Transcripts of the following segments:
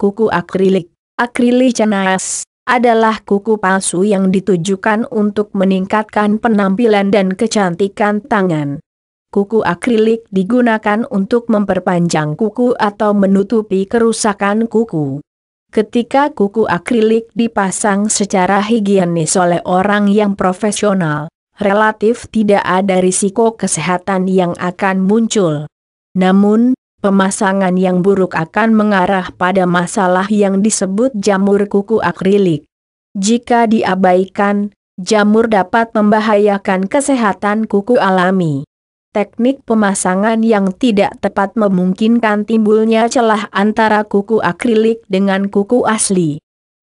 kuku akrilik. akrilik Akrilichanaes adalah kuku palsu yang ditujukan untuk meningkatkan penampilan dan kecantikan tangan. Kuku akrilik digunakan untuk memperpanjang kuku atau menutupi kerusakan kuku. Ketika kuku akrilik dipasang secara higienis oleh orang yang profesional, relatif tidak ada risiko kesehatan yang akan muncul. Namun, Pemasangan yang buruk akan mengarah pada masalah yang disebut jamur kuku akrilik. Jika diabaikan, jamur dapat membahayakan kesehatan kuku alami. Teknik pemasangan yang tidak tepat memungkinkan timbulnya celah antara kuku akrilik dengan kuku asli.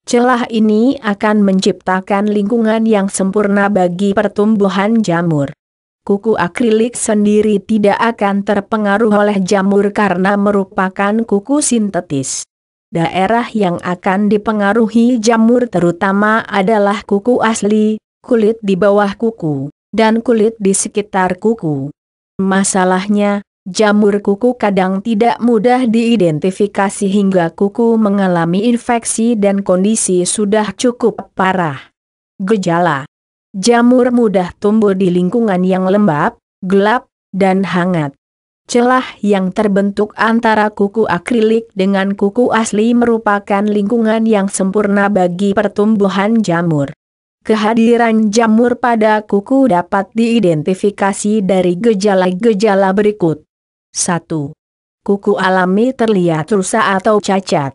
Celah ini akan menciptakan lingkungan yang sempurna bagi pertumbuhan jamur. Kuku akrilik sendiri tidak akan terpengaruh oleh jamur karena merupakan kuku sintetis. Daerah yang akan dipengaruhi jamur terutama adalah kuku asli, kulit di bawah kuku, dan kulit di sekitar kuku. Masalahnya, jamur kuku kadang tidak mudah diidentifikasi hingga kuku mengalami infeksi dan kondisi sudah cukup parah. Gejala Jamur mudah tumbuh di lingkungan yang lembab, gelap, dan hangat. Celah yang terbentuk antara kuku akrilik dengan kuku asli merupakan lingkungan yang sempurna bagi pertumbuhan jamur. Kehadiran jamur pada kuku dapat diidentifikasi dari gejala-gejala berikut. 1. Kuku alami terlihat rusak atau cacat.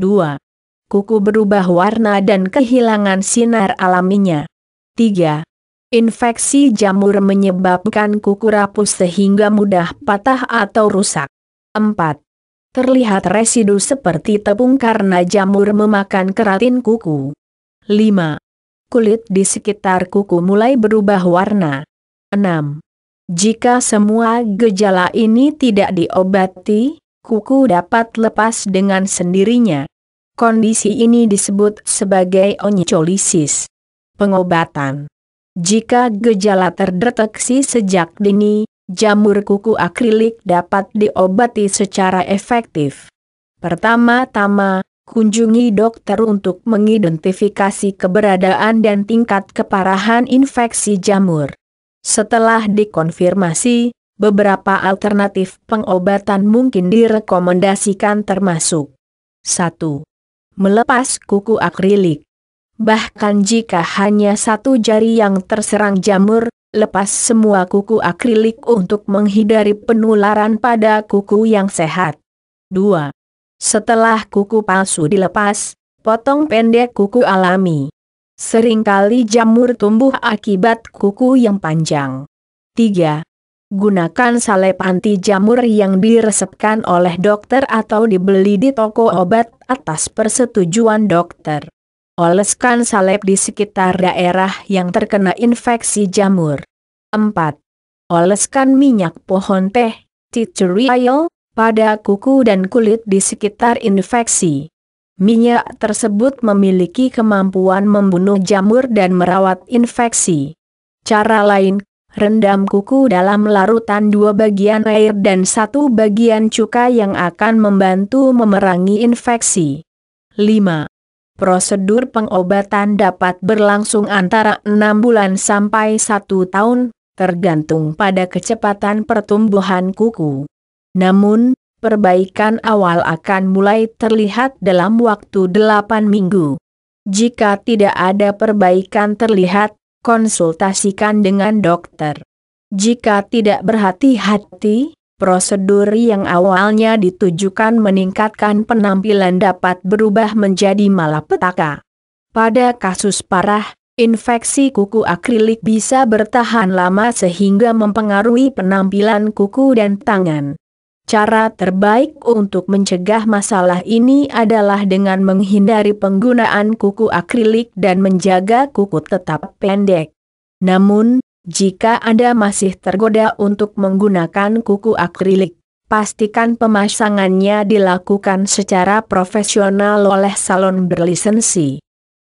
2. Kuku berubah warna dan kehilangan sinar alaminya. 3. Infeksi jamur menyebabkan kuku rapuh sehingga mudah patah atau rusak. 4. Terlihat residu seperti tepung karena jamur memakan keratin kuku. 5. Kulit di sekitar kuku mulai berubah warna. 6. Jika semua gejala ini tidak diobati, kuku dapat lepas dengan sendirinya. Kondisi ini disebut sebagai onycholisis. Pengobatan Jika gejala terdeteksi sejak dini, jamur kuku akrilik dapat diobati secara efektif. Pertama-tama, kunjungi dokter untuk mengidentifikasi keberadaan dan tingkat keparahan infeksi jamur. Setelah dikonfirmasi, beberapa alternatif pengobatan mungkin direkomendasikan termasuk 1. Melepas kuku akrilik Bahkan jika hanya satu jari yang terserang jamur, lepas semua kuku akrilik untuk menghindari penularan pada kuku yang sehat. 2. Setelah kuku palsu dilepas, potong pendek kuku alami. Seringkali jamur tumbuh akibat kuku yang panjang. 3. Gunakan salep anti jamur yang diresepkan oleh dokter atau dibeli di toko obat atas persetujuan dokter. Oleskan salep di sekitar daerah yang terkena infeksi jamur. 4. Oleskan minyak pohon teh, oil, pada kuku dan kulit di sekitar infeksi. Minyak tersebut memiliki kemampuan membunuh jamur dan merawat infeksi. Cara lain, rendam kuku dalam larutan dua bagian air dan satu bagian cuka yang akan membantu memerangi infeksi. 5. Prosedur pengobatan dapat berlangsung antara 6 bulan sampai 1 tahun, tergantung pada kecepatan pertumbuhan kuku. Namun, perbaikan awal akan mulai terlihat dalam waktu 8 minggu. Jika tidak ada perbaikan terlihat, konsultasikan dengan dokter. Jika tidak berhati-hati, Prosedur yang awalnya ditujukan meningkatkan penampilan dapat berubah menjadi malapetaka. Pada kasus parah, infeksi kuku akrilik bisa bertahan lama sehingga mempengaruhi penampilan kuku dan tangan. Cara terbaik untuk mencegah masalah ini adalah dengan menghindari penggunaan kuku akrilik dan menjaga kuku tetap pendek. Namun, jika Anda masih tergoda untuk menggunakan kuku akrilik, pastikan pemasangannya dilakukan secara profesional oleh salon berlisensi.